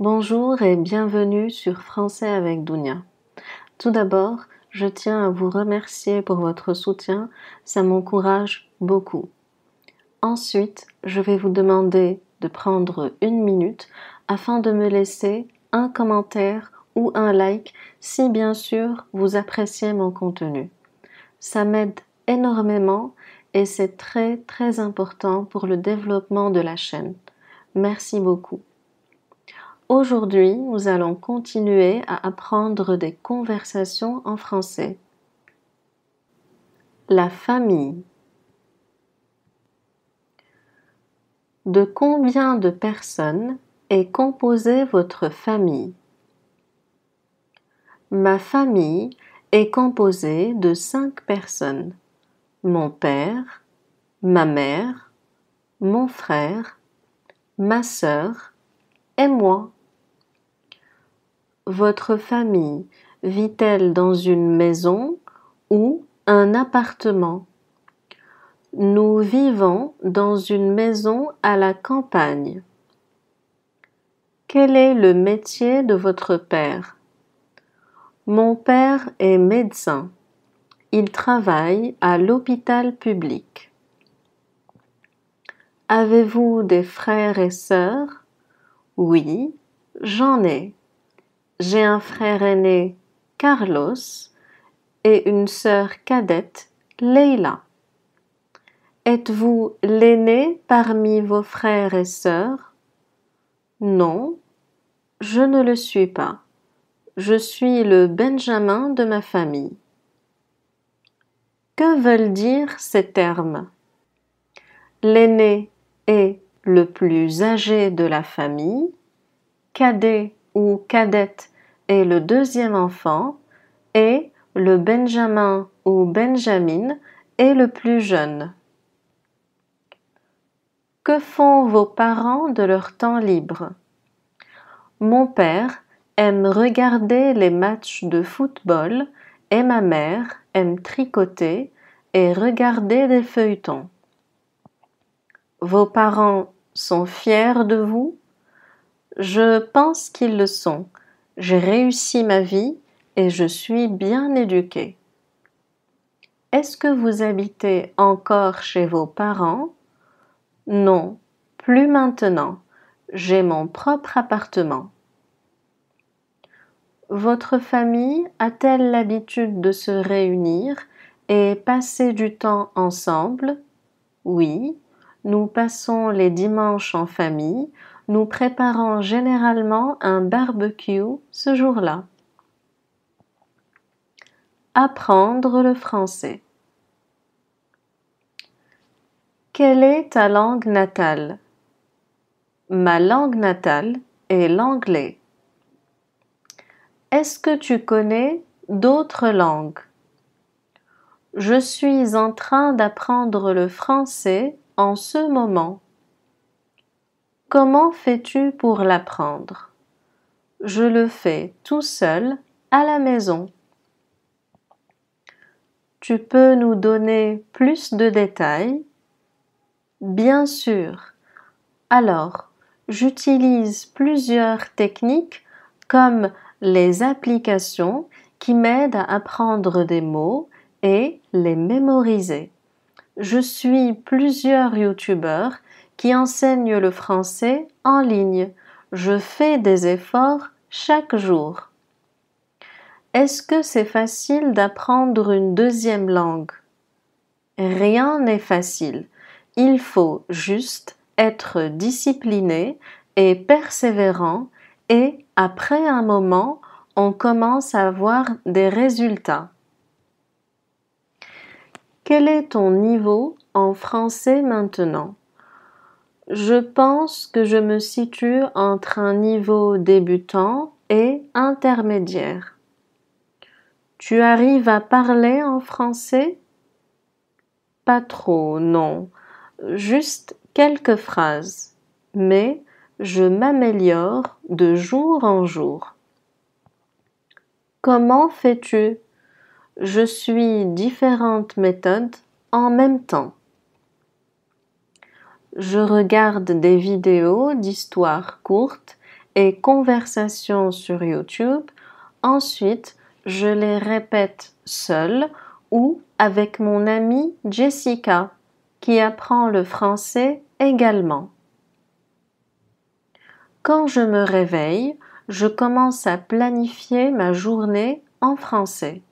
Bonjour et bienvenue sur Français avec Dounia. Tout d'abord, je tiens à vous remercier pour votre soutien, ça m'encourage beaucoup. Ensuite, je vais vous demander de prendre une minute afin de me laisser un commentaire ou un like si bien sûr vous appréciez mon contenu. Ça m'aide énormément et c'est très très important pour le développement de la chaîne. Merci beaucoup. Aujourd'hui, nous allons continuer à apprendre des conversations en français. La famille. De combien de personnes est composée votre famille Ma famille est composée de cinq personnes. Mon père, ma mère, mon frère, ma sœur et moi. Votre famille vit-elle dans une maison ou un appartement Nous vivons dans une maison à la campagne. Quel est le métier de votre père Mon père est médecin. Il travaille à l'hôpital public. Avez-vous des frères et sœurs Oui, j'en ai. J'ai un frère aîné, Carlos, et une sœur cadette, Leila. Êtes-vous l'aîné parmi vos frères et sœurs Non, je ne le suis pas. Je suis le Benjamin de ma famille. Que veulent dire ces termes L'aîné est le plus âgé de la famille, cadet ou cadette et le deuxième enfant, et le Benjamin ou Benjamin est le plus jeune. Que font vos parents de leur temps libre Mon père aime regarder les matchs de football et ma mère aime tricoter et regarder des feuilletons. Vos parents sont fiers de vous Je pense qu'ils le sont j'ai réussi ma vie et je suis bien éduquée. Est-ce que vous habitez encore chez vos parents Non, plus maintenant. J'ai mon propre appartement. Votre famille a-t-elle l'habitude de se réunir et passer du temps ensemble Oui, nous passons les dimanches en famille, nous préparons généralement un barbecue ce jour-là. Apprendre le français. Quelle est ta langue natale Ma langue natale est l'anglais. Est-ce que tu connais d'autres langues Je suis en train d'apprendre le français en ce moment. Comment fais-tu pour l'apprendre Je le fais tout seul à la maison. Tu peux nous donner plus de détails Bien sûr. Alors, j'utilise plusieurs techniques comme les applications qui m'aident à apprendre des mots et les mémoriser. Je suis plusieurs youtubeurs qui enseigne le français en ligne. Je fais des efforts chaque jour. Est-ce que c'est facile d'apprendre une deuxième langue Rien n'est facile. Il faut juste être discipliné et persévérant et après un moment, on commence à voir des résultats. Quel est ton niveau en français maintenant je pense que je me situe entre un niveau débutant et intermédiaire. Tu arrives à parler en français Pas trop, non. Juste quelques phrases. Mais je m'améliore de jour en jour. Comment fais-tu Je suis différentes méthodes en même temps je regarde des vidéos d'histoires courtes et conversations sur YouTube. Ensuite, je les répète seule ou avec mon amie Jessica, qui apprend le français également. Quand je me réveille, je commence à planifier ma journée en français.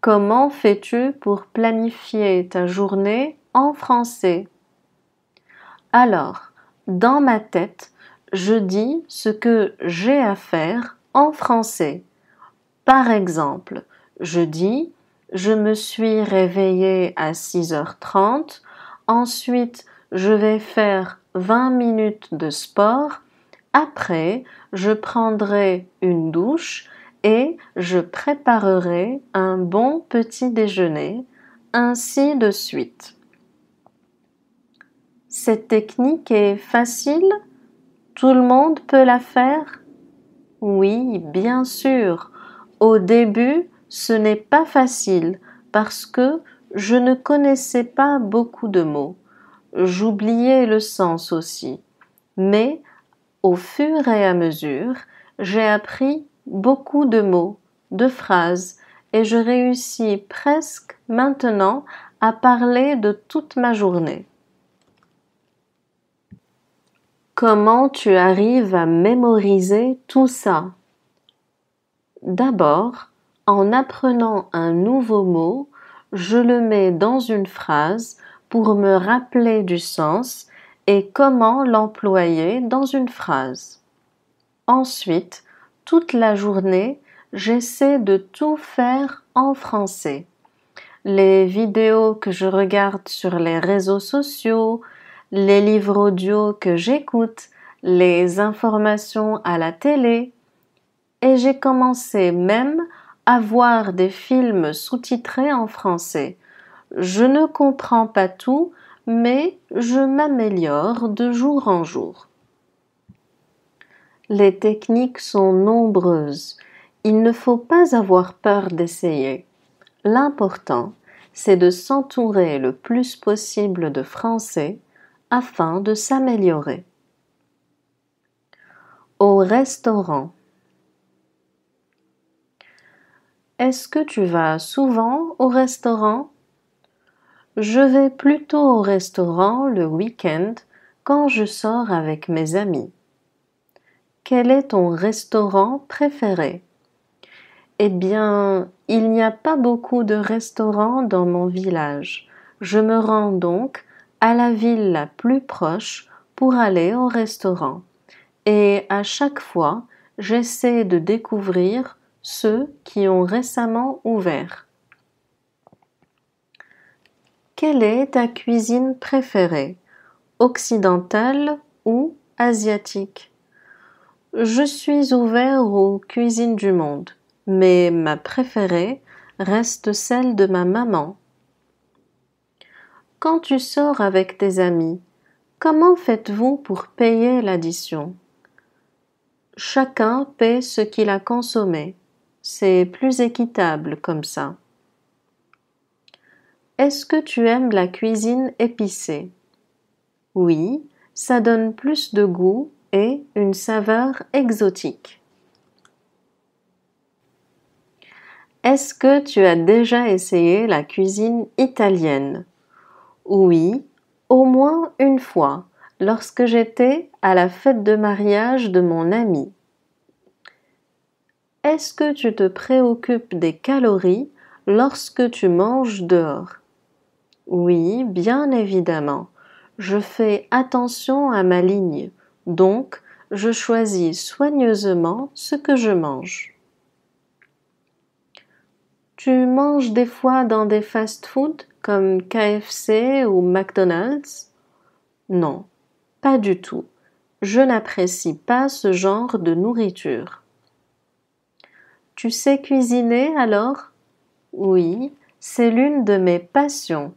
Comment fais-tu pour planifier ta journée en français. Alors, dans ma tête, je dis ce que j'ai à faire en français. Par exemple, je dis je me suis réveillée à 6h30, ensuite je vais faire 20 minutes de sport, après je prendrai une douche et je préparerai un bon petit déjeuner, ainsi de suite. Cette technique est facile Tout le monde peut la faire Oui, bien sûr. Au début, ce n'est pas facile parce que je ne connaissais pas beaucoup de mots. J'oubliais le sens aussi. Mais au fur et à mesure, j'ai appris beaucoup de mots, de phrases, et je réussis presque maintenant à parler de toute ma journée. Comment tu arrives à mémoriser tout ça D'abord, en apprenant un nouveau mot, je le mets dans une phrase pour me rappeler du sens et comment l'employer dans une phrase. Ensuite, toute la journée, j'essaie de tout faire en français. Les vidéos que je regarde sur les réseaux sociaux, les livres audio que j'écoute, les informations à la télé. Et j'ai commencé même à voir des films sous-titrés en français. Je ne comprends pas tout, mais je m'améliore de jour en jour. Les techniques sont nombreuses. Il ne faut pas avoir peur d'essayer. L'important, c'est de s'entourer le plus possible de Français afin de s'améliorer. Au restaurant. Est-ce que tu vas souvent au restaurant Je vais plutôt au restaurant le week-end quand je sors avec mes amis. Quel est ton restaurant préféré Eh bien, il n'y a pas beaucoup de restaurants dans mon village. Je me rends donc à la ville la plus proche pour aller au restaurant. Et à chaque fois, j'essaie de découvrir ceux qui ont récemment ouvert. Quelle est ta cuisine préférée Occidentale ou asiatique Je suis ouvert aux cuisines du monde, mais ma préférée reste celle de ma maman quand tu sors avec tes amis, comment faites-vous pour payer l'addition Chacun paie ce qu'il a consommé. C'est plus équitable comme ça. Est-ce que tu aimes la cuisine épicée Oui, ça donne plus de goût et une saveur exotique. Est-ce que tu as déjà essayé la cuisine italienne oui, au moins une fois, lorsque j'étais à la fête de mariage de mon ami. Est-ce que tu te préoccupes des calories lorsque tu manges dehors Oui, bien évidemment. Je fais attention à ma ligne, donc je choisis soigneusement ce que je mange. Tu manges des fois dans des fast-food comme KFC ou McDonald's Non, pas du tout. Je n'apprécie pas ce genre de nourriture. Tu sais cuisiner alors Oui, c'est l'une de mes passions.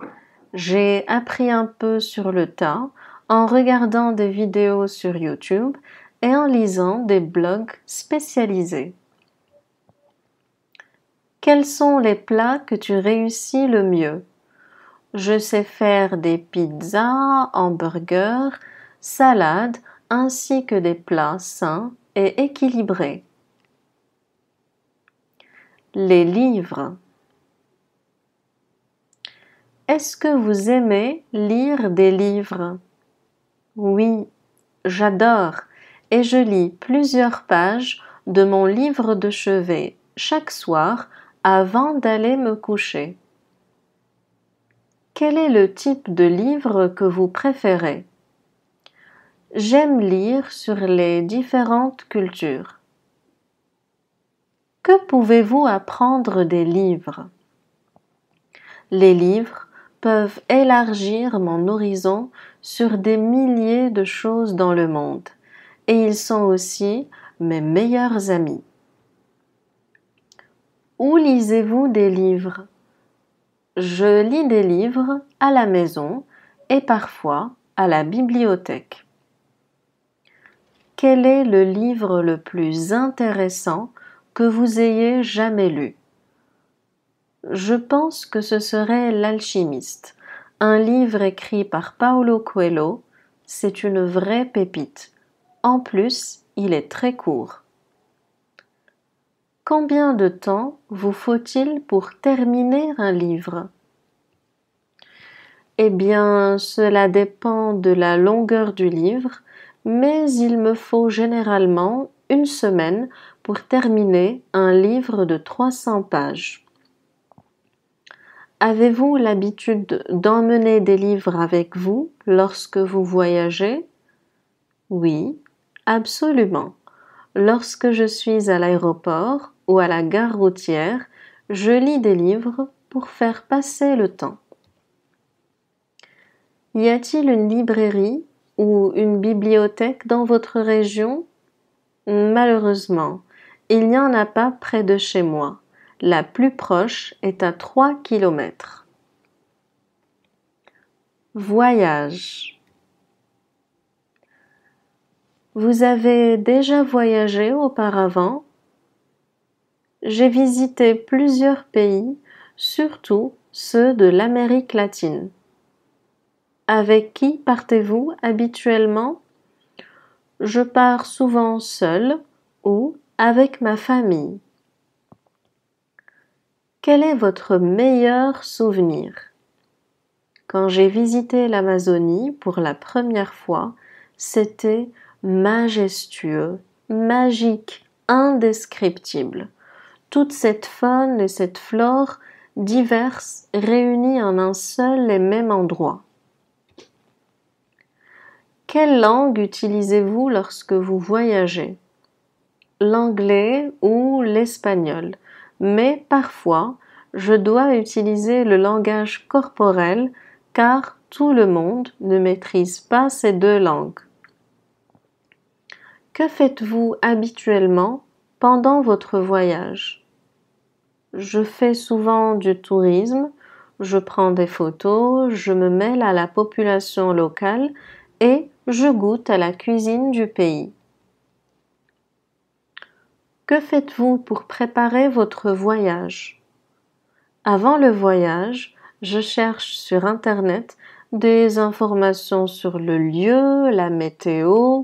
J'ai appris un peu sur le tas en regardant des vidéos sur YouTube et en lisant des blogs spécialisés. Quels sont les plats que tu réussis le mieux Je sais faire des pizzas, hamburgers, salades, ainsi que des plats sains et équilibrés. Les livres. Est-ce que vous aimez lire des livres Oui, j'adore et je lis plusieurs pages de mon livre de chevet chaque soir avant d'aller me coucher. Quel est le type de livre que vous préférez J'aime lire sur les différentes cultures. Que pouvez-vous apprendre des livres Les livres peuvent élargir mon horizon sur des milliers de choses dans le monde, et ils sont aussi mes meilleurs amis. Où lisez-vous des livres Je lis des livres à la maison et parfois à la bibliothèque. Quel est le livre le plus intéressant que vous ayez jamais lu Je pense que ce serait L'alchimiste, un livre écrit par Paolo Coelho. C'est une vraie pépite. En plus, il est très court. Combien de temps vous faut-il pour terminer un livre Eh bien, cela dépend de la longueur du livre, mais il me faut généralement une semaine pour terminer un livre de 300 pages. Avez-vous l'habitude d'emmener des livres avec vous lorsque vous voyagez Oui, absolument. Lorsque je suis à l'aéroport, ou à la gare routière, je lis des livres pour faire passer le temps. Y a-t-il une librairie ou une bibliothèque dans votre région Malheureusement, il n'y en a pas près de chez moi. La plus proche est à 3 km. Voyage. Vous avez déjà voyagé auparavant j'ai visité plusieurs pays, surtout ceux de l'Amérique latine. Avec qui partez-vous habituellement Je pars souvent seul ou avec ma famille. Quel est votre meilleur souvenir Quand j'ai visité l'Amazonie pour la première fois, c'était majestueux, magique, indescriptible toute cette faune et cette flore diverses réunies en un seul et même endroit. Quelle langue utilisez-vous lorsque vous voyagez L'anglais ou l'espagnol, mais parfois je dois utiliser le langage corporel car tout le monde ne maîtrise pas ces deux langues. Que faites-vous habituellement pendant votre voyage. Je fais souvent du tourisme, je prends des photos, je me mêle à la population locale et je goûte à la cuisine du pays. Que faites-vous pour préparer votre voyage Avant le voyage, je cherche sur Internet des informations sur le lieu, la météo,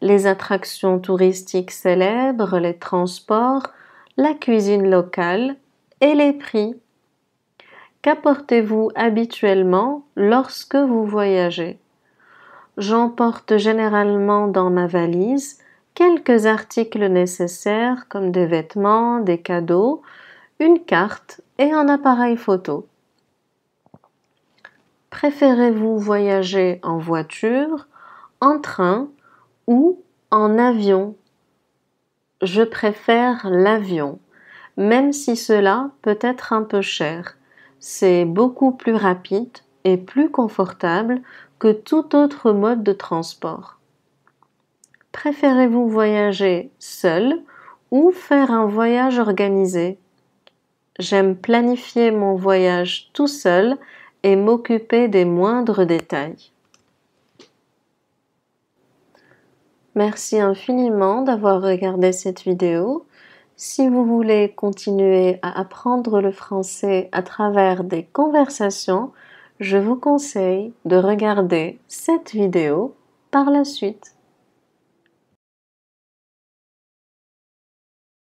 les attractions touristiques célèbres, les transports, la cuisine locale et les prix. Qu'apportez-vous habituellement lorsque vous voyagez J'emporte généralement dans ma valise quelques articles nécessaires comme des vêtements, des cadeaux, une carte et un appareil photo. Préférez-vous voyager en voiture, en train ou en avion. Je préfère l'avion, même si cela peut être un peu cher. C'est beaucoup plus rapide et plus confortable que tout autre mode de transport. Préférez-vous voyager seul ou faire un voyage organisé J'aime planifier mon voyage tout seul et m'occuper des moindres détails. Merci infiniment d'avoir regardé cette vidéo. Si vous voulez continuer à apprendre le français à travers des conversations, je vous conseille de regarder cette vidéo par la suite.